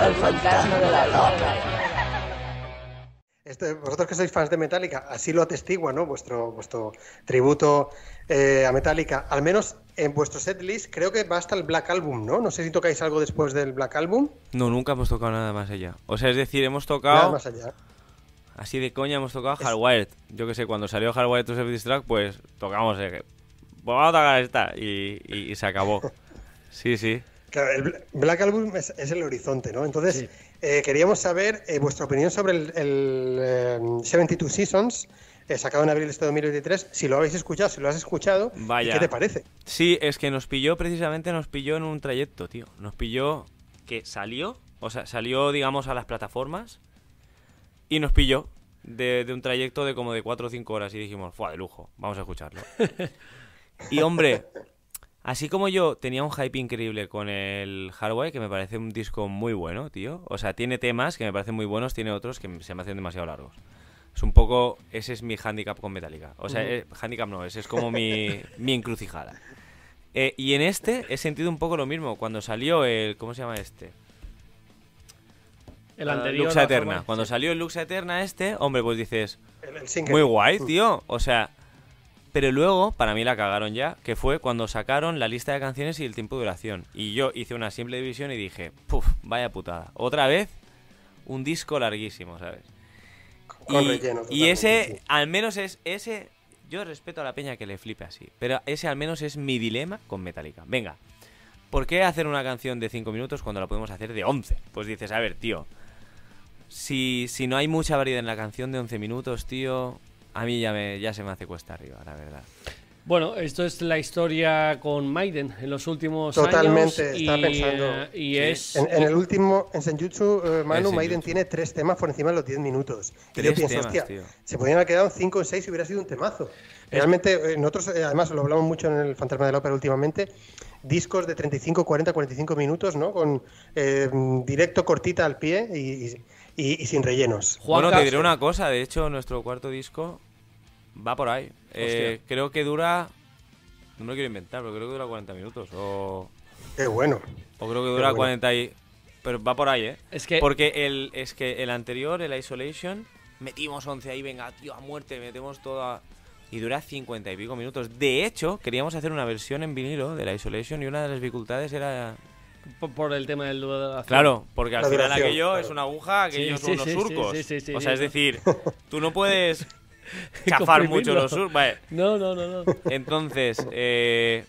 al fantasma de la este, vosotros que sois fans de Metallica, así lo atestigua, ¿no? Vuestro, vuestro tributo eh, a Metallica. Al menos en vuestro setlist creo que va hasta el Black Album, ¿no? No sé si tocáis algo después del Black Album. No, nunca hemos tocado nada más allá. O sea, es decir, hemos tocado... más allá. Así de coña hemos tocado Hardwired. Yo que sé, cuando salió Hardwired to Self-Destruct, pues tocamos... Eh, pues Vamos a tocar esta. y se acabó. sí, sí. Claro, el Black Album es, el horizonte, ¿no? Entonces, eh, queríamos saber eh, vuestra opinión sobre el, 72 eh, Seasons, sacado en abril de este 2023, si lo habéis escuchado, si lo has escuchado, ¿qué te parece? Sí, es que nos pilló, precisamente nos pilló en un trayecto, tío. Nos pilló que salió, o sea, salió, digamos, a las plataformas y nos pilló de, un trayecto de como de 4 o cinco horas y dijimos, fue de lujo, vamos a escucharlo. y hombre, Así como yo tenía un hype increíble con el Hardware, que me parece un disco muy bueno, tío. O sea, tiene temas que me parecen muy buenos, tiene otros que se me hacen demasiado largos. Es un poco, ese es mi handicap con Metallica. O sea, eh, handicap no, ese es como mi, mi encrucijada. Eh, y en este he sentido un poco lo mismo. Cuando salió el, ¿cómo se llama este? El ah, anterior. Luxa Eterna. Cuando salió el Lux Eterna este, hombre, pues dices, muy guay, tío. O sea, pero luego, para mí la cagaron ya, que fue cuando sacaron la lista de canciones y el tiempo de duración. Y yo hice una simple división y dije, puff, vaya putada. Otra vez, un disco larguísimo, ¿sabes? y, ese, al menos es, ese, yo respeto a la peña que le flipe así, pero ese al menos es mi dilema con Metallica. Venga, ¿por qué hacer una canción de 5 minutos cuando la podemos hacer de 11? Pues dices, a ver, tío, si, si no hay mucha variedad en la canción de 11 minutos, tío, a mí ya, se me hace cuesta arriba, la verdad. Bueno, esto es la historia con Maiden en los últimos Totalmente, años. Totalmente, estaba pensando. Eh, y es... en, el último, en Senjutsu, eh, Manu, Maiden tiene tres temas por encima de los 10 minutos. Tres yo pienso, hostia, se podrían haber quedado en 5 o seis y hubiera sido un temazo. Realmente, eh, nosotros, además, lo hablamos mucho en el Fantasma de la Ópera últimamente, discos de 35, 40, 45 minutos, ¿no? Con directo cortita al pie y, sin rellenos. bueno, te diré una cosa, de hecho, nuestro cuarto disco Va por ahí. Eh, creo que dura. No me lo quiero inventar, pero creo que dura 40 minutos. O. Qué bueno. O creo que dura 40 y. Pero va por ahí, ¿eh? Es que. Porque el, es que el anterior, el Isolation, metimos 11 ahí, venga, tío, a muerte, metemos toda. Y dura 50 y pico minutos. De hecho, queríamos hacer una versión en vinilo de la Isolation y una de las dificultades era por, el tema del de la Claro, porque al final aquello es una aguja, aquello son sí, surcos. o sea, es decir, tú no puedes chafar mucho los surf. No, no, no, no. Entonces, eh,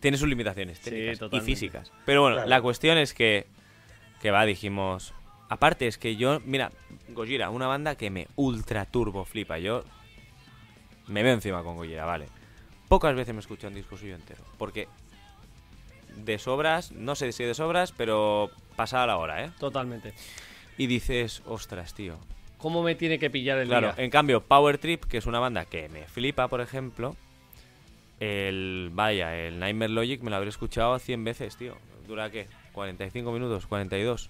tiene sus limitaciones y físicas. Pero bueno, la cuestión es que, que va, dijimos. Aparte, es que yo, mira, Gojira, una banda que me ultra turbo flipa. Yo me veo encima con Gojira, vale. Pocas veces me escucho un disco suyo entero. Porque de sobras, no sé si de sobras, pero pasada la hora, ¿eh? Totalmente. Y dices, ostras, tío, ¿Cómo me tiene que pillar el Claro, en cambio, Power Trip, que es una banda que me flipa, por ejemplo, el. Vaya, el Nightmare Logic me lo habré escuchado 100 veces, tío. ¿Dura qué? ¿45 minutos? ¿42?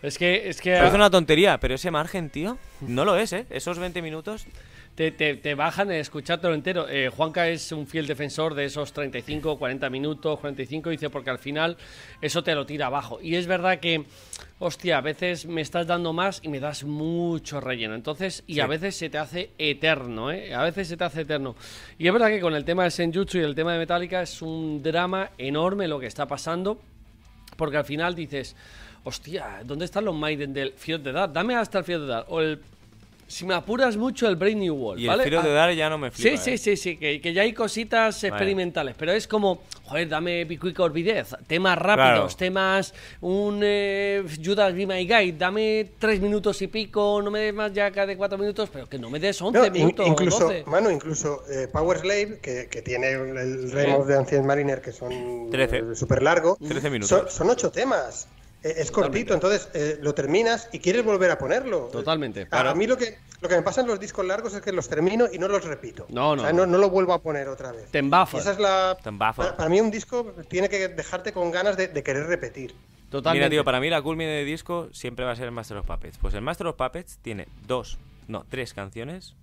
Es que. Es que Parece una tontería, pero ese margen, tío, no lo es, ¿eh? Esos 20 minutos te, te, te bajan lo escuchártelo entero. Eh, Juanca es un fiel defensor de esos 35, 40 minutos, 45, dice, porque al final eso te lo tira abajo. Y es verdad que, hostia, a veces me estás dando más y me das mucho relleno. Entonces, y a veces se te hace eterno, ¿eh? A veces se te hace eterno. Y es verdad que con el tema de Senjutsu y el tema de Metallica es un drama enorme lo que está pasando, porque al final dices hostia, ¿dónde están los Maiden del fiel de Edad? Dame hasta el fiel de Edad. O el si me apuras mucho, el Brain New World. ¿vale? el ah, de Dar ya no me flipa. Sí, sí, eh. sí, sí, que, ya hay cositas experimentales, pero es como, joder, dame Quick Orbidez, temas rápidos, temas, un eh, Judas Be My Guide, dame tres minutos y pico, no me des más ya cada cuatro minutos, pero que no me des once minutos incluso, Mano, incluso eh, Power Slave, que, tiene el rey de Ancient Mariner, que son 13. super largo, 13 minutos. Son, son ocho temas. Eh, es cortito, entonces eh, lo terminas y quieres volver a ponerlo. Totalmente. Para... A, mí lo que, lo que me pasa en los discos largos es que los termino y no los repito. No, no. O sea, no, no lo vuelvo a poner otra vez. Te Esa es la... Te para, para, mí un disco tiene que dejarte con ganas de, querer repetir. Totalmente. Mira, tío, para mí la culmine de disco siempre va a ser el Master of Puppets. Pues el Master of Puppets tiene dos, no, tres canciones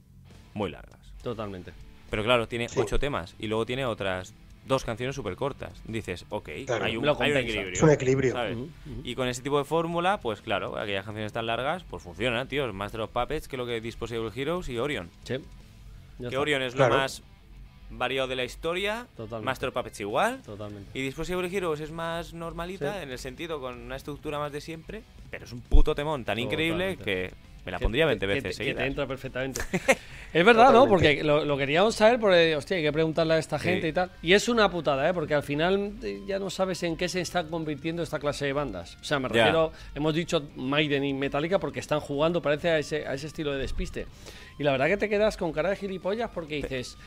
muy largas. Totalmente. Pero claro, tiene ocho temas y luego tiene otras dos canciones súper cortas. Dices, ok, hay, un, equilibrio. Y con ese tipo de fórmula, pues claro, aquellas canciones tan largas, pues funcionan, tío. Master of Puppets que lo que Disposable Heroes y Orion. Sí. que Orion es lo más variado de la historia. Master of Puppets igual. Y Disposable Heroes es más normalita en el sentido con una estructura más de siempre. Pero es un puto temón tan increíble que me la pondría 20 que, veces. Que, que te entra perfectamente. es verdad, ¿no? Porque lo, queríamos saber, porque, eh, hostia, hay que preguntarle a esta gente y tal. Y es una putada, ¿eh? Porque al final eh, ya no sabes en qué se está convirtiendo esta clase de bandas. O sea, me refiero, hemos dicho Maiden y Metallica porque están jugando, parece, a ese, a ese estilo de despiste. Y la verdad que te quedas con cara de gilipollas porque dices.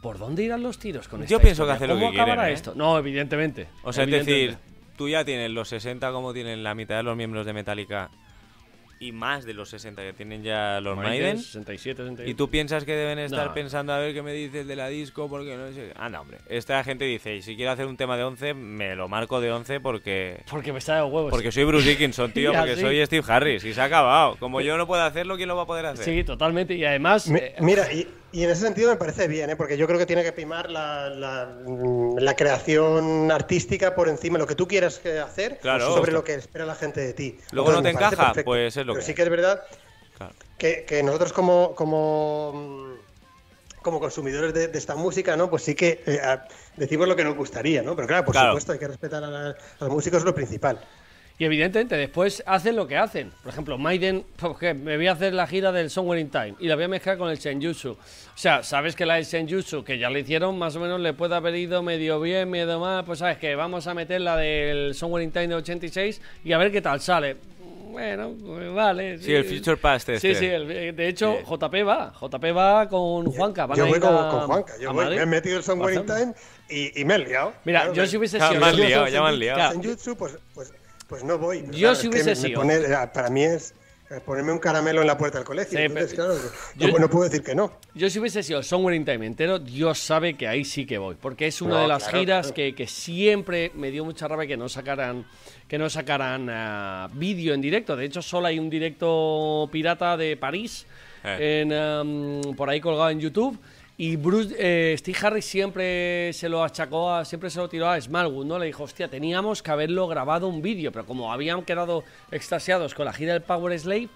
¿Por dónde irán los tiros con esto? Yo pienso que hace lo ¿Cómo acabará ¿eh? esto? No, evidentemente. O sea, es decir, tú ya tienes los 60 como tienen la mitad de los miembros de Metallica y más de los 60 que tienen ya los Maiden. 67, 68. Y tú piensas que deben estar pensando a ver qué me dices de la disco, porque no sé. Ah, no, hombre. Esta gente dice, y si quiero hacer un tema de 11, me lo marco de 11 porque. Porque me está de huevos. Porque soy Bruce Dickinson, tío, porque soy Steve Harris y se ha acabado. Como yo no puedo hacerlo, ¿quién lo va a poder hacer? Sí, totalmente. Y además. Eh, mira, y. Y en ese sentido me parece bien, ¿eh? porque yo creo que tiene que primar la, la, mm, creación artística por encima de lo que tú quieras hacer sobre lo que espera la gente de ti. Luego no te encaja, pues es lo que... Pero sí que es verdad que, nosotros como, como, mm, como consumidores de, esta música, ¿no? Pues sí que eh, decimos lo que nos gustaría, ¿no? Pero claro, por supuesto, hay que respetar a, a los músicos, es lo principal. Y evidentemente después hacen lo que hacen. Por ejemplo, Maiden, porque pues me voy a hacer la gira del Somewhere in Time y la voy a mezclar con el Senjutsu. O sea, sabes que la del Senjutsu, que ya le hicieron, más o menos le puede haber ido medio bien, medio mal. Pues sabes que vamos a meter la del Somewhere in Time de 86 y a ver qué tal sale. Bueno, vale. Sí, el Future Past. Este. Sí, sí. de hecho, JP va. JP va con Juanca. yo voy con, a, con Juanca. Yo me he metido el Somewhere in Time y, y, me he liado. Mira, yo si hubiese sido. Ya liado, ya me han pues, pues pues no voy. Yo si hubiese sido. Eh, para mí es eh, ponerme un caramelo en la puerta del colegio. yo, pues no, puedo decir que no. Yo si hubiese sido Somewhere in Time entero, Dios sabe que ahí sí que voy. Porque es una de las giras Que, que, siempre me dio mucha rabia que no sacaran que no sacaran ah, vídeo en directo. De hecho, solo hay un directo pirata de París eh. por ahí colgado en YouTube. Y Bruce, eh, Steve Harris siempre se lo achacó, a, siempre se lo tiró a Smallwood, ¿no? Le dijo, hostia, teníamos que haberlo grabado un vídeo, pero como habían quedado extasiados con la gira del Power Slave,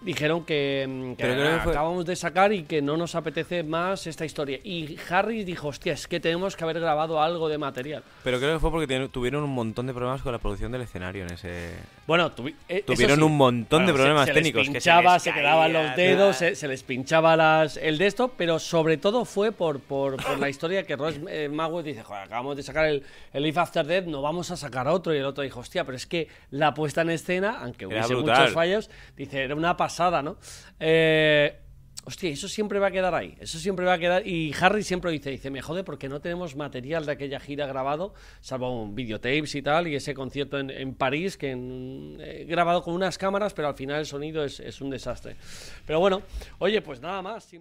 dijeron que, mm, acabamos de sacar y que no nos apetece más esta historia. Y Harry dijo, hostia, es que tenemos que haber grabado algo de material. Pero creo que fue porque tuvieron un montón de problemas con la producción del escenario en ese... Bueno, eh, tuvieron un montón de problemas se, se Les pinchaba, se, quedaban los dedos, se, les pinchaba las, el de esto, pero sobre todo fue por, por, la historia que Ross eh, dice, joder, acabamos de sacar el, el After Death, no vamos a sacar otro. Y el otro dijo, hostia, pero es que la puesta en escena, aunque hubiese muchos fallos, dice, era una pasada, ¿no? Eh, hostia, eso siempre va a quedar ahí, eso siempre va a quedar, y Harry siempre dice, dice, me jode porque no tenemos material de aquella gira grabado, salvo un videotapes y tal, y ese concierto en, París, que en, eh, grabado con unas cámaras, pero al final el sonido es un desastre. Pero bueno, oye, pues nada más.